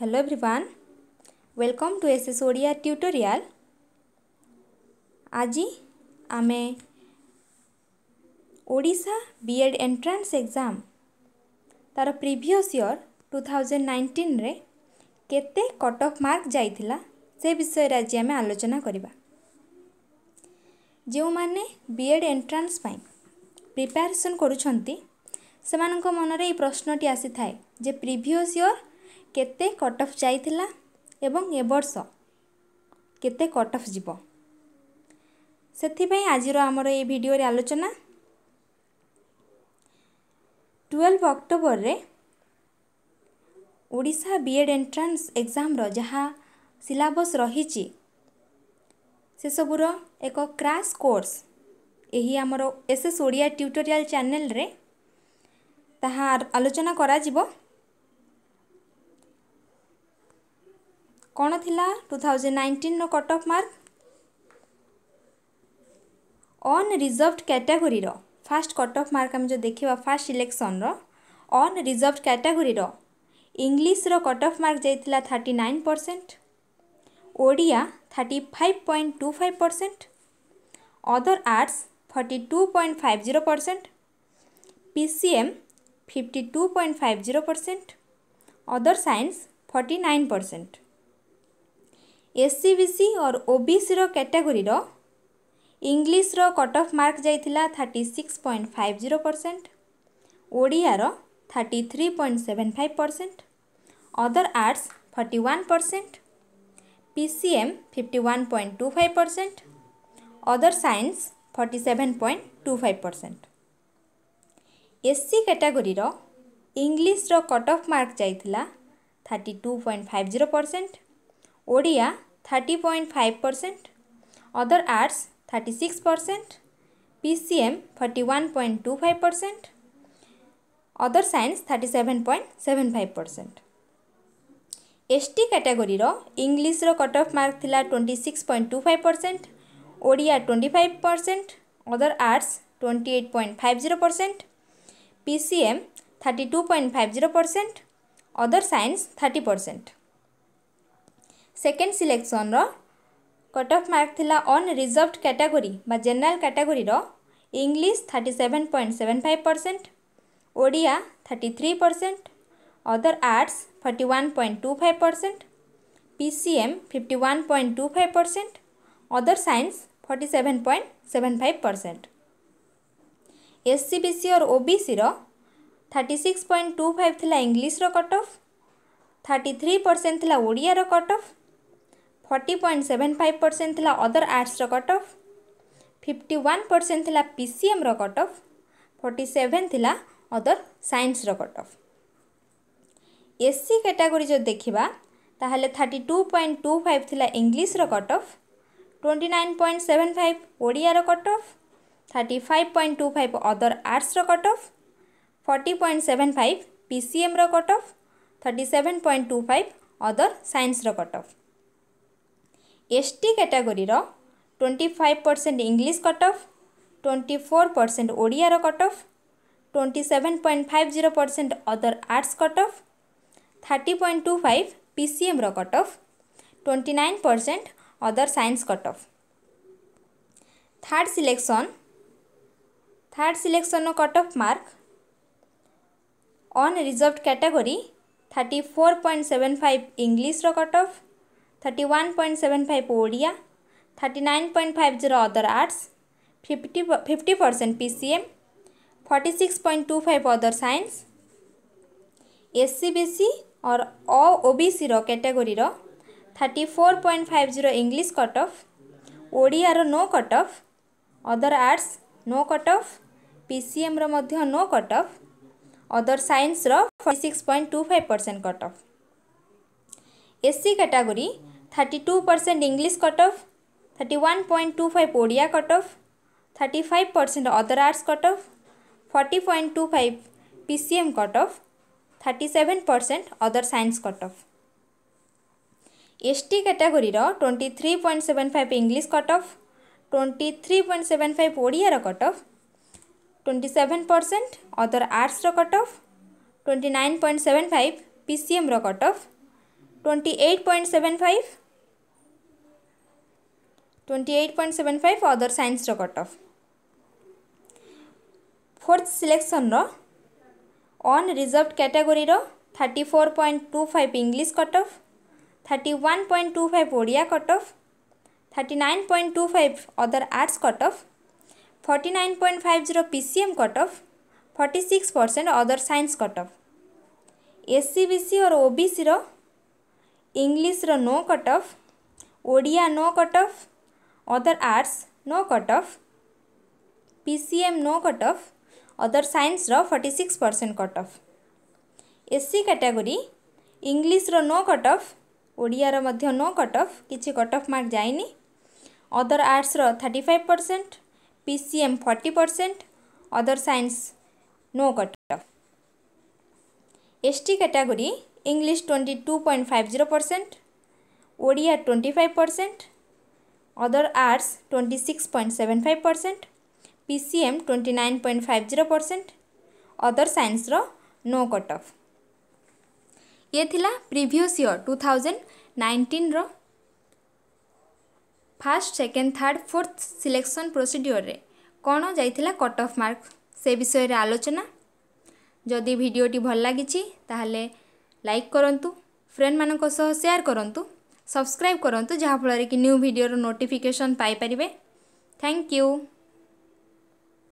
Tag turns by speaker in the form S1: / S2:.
S1: Hello Hello everyone, to S S Odia tutorial. आज आम ओडा बी एड एंट्रांस एग्जाम तार previous year two thousand nineteen रे केते कट ऑफ मार्क जाइला से विषय आज आम आलोचना करवा जो मैंने बीएड एंट्रान्स प्रिपेरेसन करुँच से मन प्रश्नटी आसी थाए जे प्रिभस इयर କେତେ କଟ୍ ଅଫ୍ ଯାଇଥିଲା ଏବଂ ଏ ବର୍ଷ କେତେ କଟ୍ ଅଫ୍ ଯିବ ସେଥିପାଇଁ ଆଜିର ଆମର ଏଇ ଭିଡ଼ିଓରେ ଆଲୋଚନା ଟୁଏଲ୍ଭ ଅକ୍ଟୋବରରେ ଓଡ଼ିଶା ବି ଏଡ଼୍ ଏଣ୍ଟ୍ରାନ୍ସ ଏକ୍ଜାମ୍ର ଯାହା ସିଲାବସ୍ ରହିଛି ସେସବୁର ଏକ କ୍ରାସ୍ କୋର୍ସ ଏହି ଆମର ଏସ୍ ଏସ୍ ଓଡ଼ିଆ ଟ୍ୟୁଟୋରିଆଲ୍ ଚ୍ୟାନେଲ୍ରେ ତାହା ଆଲୋଚନା କରାଯିବ କ'ଣ ଥିଲା ଟୁ ଥାଉଜେଣ୍ଡ ନାଇଣ୍ଟିନ୍ର କଟ୍ ଅଫ୍ ମାର୍କ অনরিজর্ভড ক্যাটাগোরির ফার্স্ট কট অফ মার্ক আমি যদি দেখা ফার্স্ট ইলেকশনর অনরিজর্ভড ক্যাটাগোরির ইংলিশর কট অফ মার্ক যাই thirty nine percent Odia thirty five point two five percent other arts forty two point five zero percent PCM fifty two point five zero percent other science forty nine percent S C B C or ଓବିସିର କ୍ୟାଟାଗୋରିର ଇଂଲିଶର cut off mark ଯାଇଥିଲା thirty six point five zero percent ଓଡ଼ିଆର thirty three point seven five percent other arts forty one percent P C M fifty one point two five percent other science forty seven point two five percent S C କ୍ୟାଟାଗୋରିର ଇଂଲିଶର cut off mark ଯାଇଥିଲା thirty two point five zero percent Odia thirty point five percent other arts thirty six percent P C M forty one point two five percent other science thirty seven point seven five percent S T कैटेगोरीर इंग्लीश्र cut off mark twenty six point two five percent Odia twenty five percent other arts twenty eight point five zero percent P C M thirty two point five zero percent other science thirty percent second সিলেকশনর cut off mark লা on reserved category বা general ক্যাটাগোরির English thirty seven point seven five percent Odia thirty three percent other arts forty one point two five percent PCM fifty one point two five percent other science forty seven point seven five percent SCBC ওর ওবিসির thirty six point two five লা ইংলিশর cut off thirty three percent লা ওড়িয়ার cut off forty point seven five percent ଥିଲା other ଆର୍ଟ୍ସର cut off fifty one percent ଥିଲା P C ଏମ୍ର କଟ୍ ଅଫ୍ ଫର୍ଟି ସେଭେନ୍ ଥିଲା ଅଦର ସାଇନ୍ସର cut off S C category ଯଦି ଦେଖିବା ତାହେଲେ thirty two point two five ଥିଲା ଇଂଲିଶର cut off twenty nine point seven five ଓଡ଼ିଆର cut off thirty five point two five other ଆର୍ଟ୍ସର cut off forty point seven five P C ଏମ୍ର cut off thirty seven point two five other ସାଇନ୍ସର cut off S T କାଟାଗୋରୀର twenty five percent English cutoff twenty four percent ଓଡ଼ିଆର cutoff twenty seven point five zero percent other arts cutoff thirty point two five P C ଏମ୍ର cutoff twenty nine percent other science cutoff third selection third ସିଲେକ୍ସନ୍ର cutoff mark on reserve category thirty four point seven five ଇଂଲିଶର cutoff thirty one point seven five Odia thirty nine point five zero other arts fifty fifty percent P C M forty six point two five other science S C B C और O B C category thirty four point five zero English cut of no no cut off other arts no cut off P C ଏମ୍ର ମଧ୍ୟ cut off other science ସାଇନ୍ସର forty six point two five percent cut off S thirty two percent English cut off thirty one point two five Odia cut off thirty five percent other arts cut off forty point two five P C M cut off thirty seven percent other science cut off S T category twenty three point seven five English cut off twenty three point seven five Odia cut off twenty seven percent other arts cut off twenty nine point seven five P C M cut off twenty eight point seven five twenty eight point seven five other science cutoff fourth selection on reserve category thirty four point two five English cutoff thirty one point two five Odia cutoff thirty nine point two five other arts cutoff forty nine point five zero P PCM cutoff forty six percent other science cutoff S C B C और OBC B no cutoff Odia no cutoff other arts no cutoff, PCM no cutoff, other science ର forty six percent cut off S C category ଇଂଲିଶର no cut off ଓଡ଼ିଆର ମଧ୍ୟ no cut off କିଛି cut off mark ଯାଇନି other ଆର୍ଟ୍ସର thirty five percent P C M forty percent other science no cut off S T category English twenty two point five zero percent Odia twenty five percent other arts 26.75%, PCM 29.50%, other science ର no cutoff. ये थिला previous year 2019 ର first second third fourth selection প্রোসিডিওরে কোণ যাই কট off mark সে বিষয়ে আলোচনা যদি ভিডিওটি ভাল লাগিছি তাহলে লাইক করন্তু ফ্রেন্ড মানক সহ সেয়ার করন্তু ସବସ୍କ୍ରାଇବ୍ କରନ୍ତୁ ଯାହାଫଳରେ କି ନ୍ୟୁ ଭିଡ଼ିଓର ନୋଟିଫିକେସନ୍ ପାଇପାରିବେ ଥ୍ୟାଙ୍କ ୟୁ